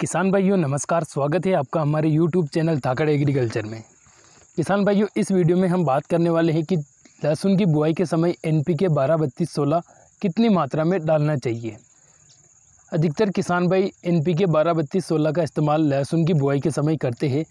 किसान भाइयों नमस्कार स्वागत है आपका हमारे यूट्यूब चैनल धाकड़ एग्रीकल्चर में किसान भाइयों इस वीडियो में हम बात करने वाले हैं कि लहसुन की बुआई के समय एन पी के बारह बत्तीस सोलह कितनी मात्रा में डालना चाहिए अधिकतर किसान भाई एन पी के बारह बत्तीस सोलह का इस्तेमाल लहसुन की बुआई के समय करते हैं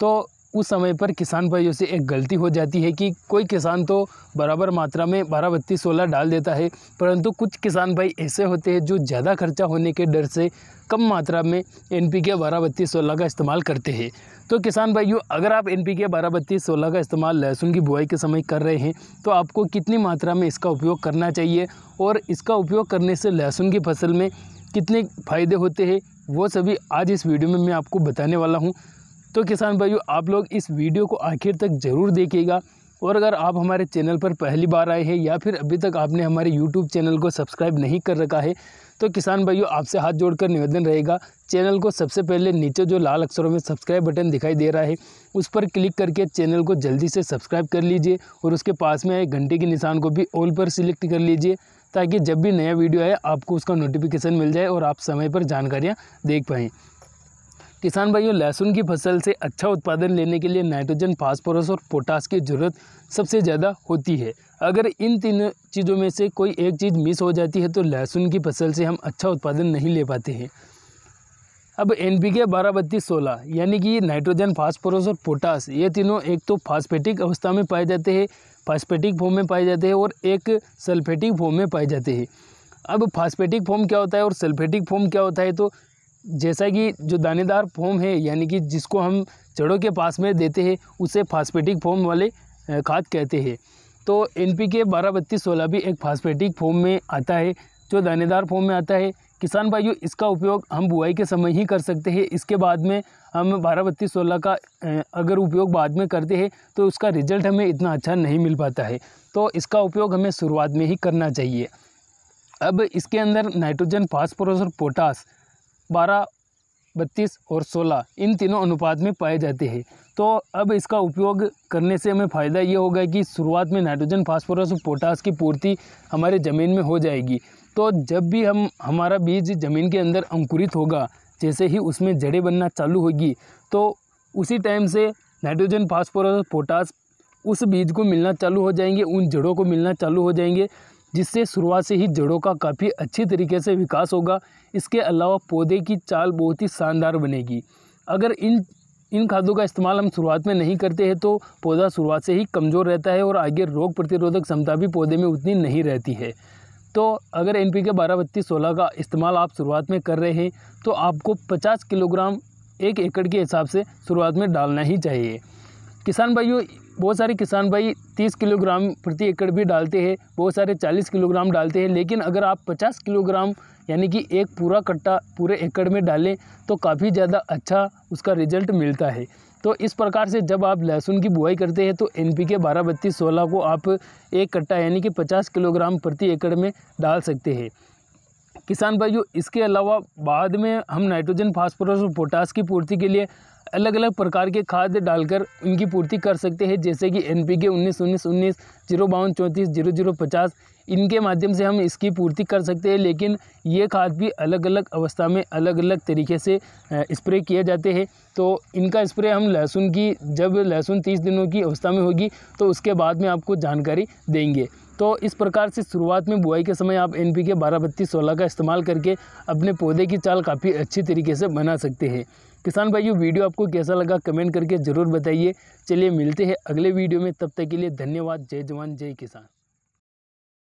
तो उस समय पर किसान भाइयों से एक गलती हो जाती है कि कोई किसान तो बराबर मात्रा में बारह बत्तीस सोलह डाल देता है परंतु कुछ किसान भाई ऐसे होते हैं जो ज़्यादा खर्चा होने के डर से कम मात्रा में एन पी के बारह बत्तीस सोलह का इस्तेमाल करते हैं तो किसान भाइयों अगर आप एन पी के बारह बत्तीस सोलह का इस्तेमाल लहसुन की बुआई के समय कर रहे हैं तो आपको कितनी मात्रा में इसका उपयोग करना चाहिए और इसका उपयोग करने से लहसुन की फसल में कितने फ़ायदे होते हैं वो सभी आज इस वीडियो में मैं आपको बताने वाला हूँ तो किसान भाइयों आप लोग इस वीडियो को आखिर तक ज़रूर देखिएगा और अगर आप हमारे चैनल पर पहली बार आए हैं या फिर अभी तक आपने हमारे यूट्यूब चैनल को सब्सक्राइब नहीं कर रखा है तो किसान भाइयों आपसे हाथ जोड़कर निवेदन रहेगा चैनल को सबसे पहले नीचे जो लाल अक्षरों में सब्सक्राइब बटन दिखाई दे रहा है उस पर क्लिक करके चैनल को जल्दी से सब्सक्राइब कर लीजिए और उसके पास में आए घंटे के निशान को भी ऑल पर सिलेक्ट कर लीजिए ताकि जब भी नया वीडियो आए आपको उसका नोटिफिकेशन मिल जाए और आप समय पर जानकारियाँ देख पाएँ किसान भाइयों लहसुन की फसल से अच्छा उत्पादन लेने के लिए नाइट्रोजन फास्फोरस और पोटास की ज़रूरत सबसे ज़्यादा होती है अगर इन तीन चीज़ों में से कोई एक चीज़ मिस हो जाती है तो लहसुन की फसल से हम अच्छा उत्पादन नहीं ले पाते हैं अब एन पी के बारह बत्तीस सोलह यानी कि नाइट्रोजन फास्फोरस और पोटास ये तीनों एक तो फास्फेटिक अवस्था में पाए जाते हैं फास्फेटिक फॉर्म में पाए जाते हैं और एक सल्फेटिक फॉर्म में पाए जाते हैं अब फास्फेटिक फॉर्म क्या होता है और सल्फेटिक फॉर्म क्या होता है तो जैसा कि जो दानेदार फॉर्म है यानी कि जिसको हम जड़ों के पास में देते हैं उसे फास्फेटिक फॉर्म वाले खाद कहते हैं तो एन पी के बारह बत्तीस सोलह भी एक फास्फेटिक फॉर्म में आता है जो दानेदार फॉर्म में आता है किसान भाइयों इसका उपयोग हम बुआई के समय ही कर सकते हैं इसके बाद में हम बारह बत्तीस सोलह का अगर उपयोग बाद में करते हैं तो उसका रिजल्ट हमें इतना अच्छा नहीं मिल पाता है तो इसका उपयोग हमें शुरुआत में ही करना चाहिए अब इसके अंदर नाइट्रोजन फास्फोरस और पोटास बारह बत्तीस और सोलह इन तीनों अनुपात में पाए जाते हैं तो अब इसका उपयोग करने से हमें फ़ायदा ये होगा कि शुरुआत में नाइट्रोजन फास्फोरस और पोटास की पूर्ति हमारे ज़मीन में हो जाएगी तो जब भी हम हमारा बीज ज़मीन के अंदर अंकुरित होगा जैसे ही उसमें जड़ें बनना चालू होगी तो उसी टाइम से नाइट्रोजन फास्फोरस और पोटास उस बीज को मिलना चालू हो जाएंगे उन जड़ों को मिलना चालू हो जाएंगे जिससे शुरुआत से ही जड़ों का काफ़ी अच्छी तरीके से विकास होगा इसके अलावा पौधे की चाल बहुत ही शानदार बनेगी अगर इन इन खादों का इस्तेमाल हम शुरुआत में नहीं करते हैं तो पौधा शुरुआत से ही कमज़ोर रहता है और आगे रोग प्रतिरोधक क्षमता भी पौधे में उतनी नहीं रहती है तो अगर एन पी के बारह बत्तीस सोलह का इस्तेमाल आप शुरुआत में कर रहे हैं तो आपको पचास किलोग्राम एक एकड़ के हिसाब से शुरुआत में डालना ही चाहिए किसान भाइयों बहुत सारे किसान भाई तीस किलोग्राम प्रति एकड़ भी डालते हैं बहुत सारे चालीस किलोग्राम डालते हैं लेकिन अगर आप पचास किलोग्राम यानी कि एक पूरा कट्टा पूरे एकड़ में डालें तो काफ़ी ज़्यादा अच्छा उसका रिजल्ट मिलता है तो इस प्रकार से जब आप लहसुन की बुआई करते हैं तो एन पी के बारह बत्तीस सोलह को आप एक कट्टा यानी कि पचास किलोग्राम प्रति एकड़ में डाल सकते हैं किसान भाइयों इसके अलावा बाद में हम नाइट्रोजन फास्फोरस और पोटास की पूर्ति के लिए अलग अलग प्रकार के खाद डालकर उनकी पूर्ति कर सकते हैं जैसे कि एन पी के उन्नीस उन्नीस उन्नीस जीरो बावन चौंतीस जीरो जीरो पचास इनके माध्यम से हम इसकी पूर्ति कर सकते हैं लेकिन ये खाद भी अलग अलग अवस्था में अलग अलग तरीके से स्प्रे किए जाते हैं तो इनका स्प्रे हम लहसुन की जब लहसुन तीस दिनों की अवस्था में होगी तो उसके बाद में आपको जानकारी देंगे तो इस प्रकार से शुरुआत में बुआई के समय आप एन पी के बारह बत्तीस सोलह का इस्तेमाल करके अपने पौधे की चाल काफ़ी अच्छी तरीके से बना सकते हैं किसान भाइयों वीडियो आपको कैसा लगा कमेंट करके ज़रूर बताइए चलिए मिलते हैं अगले वीडियो में तब तक के लिए धन्यवाद जय जवान जय किसान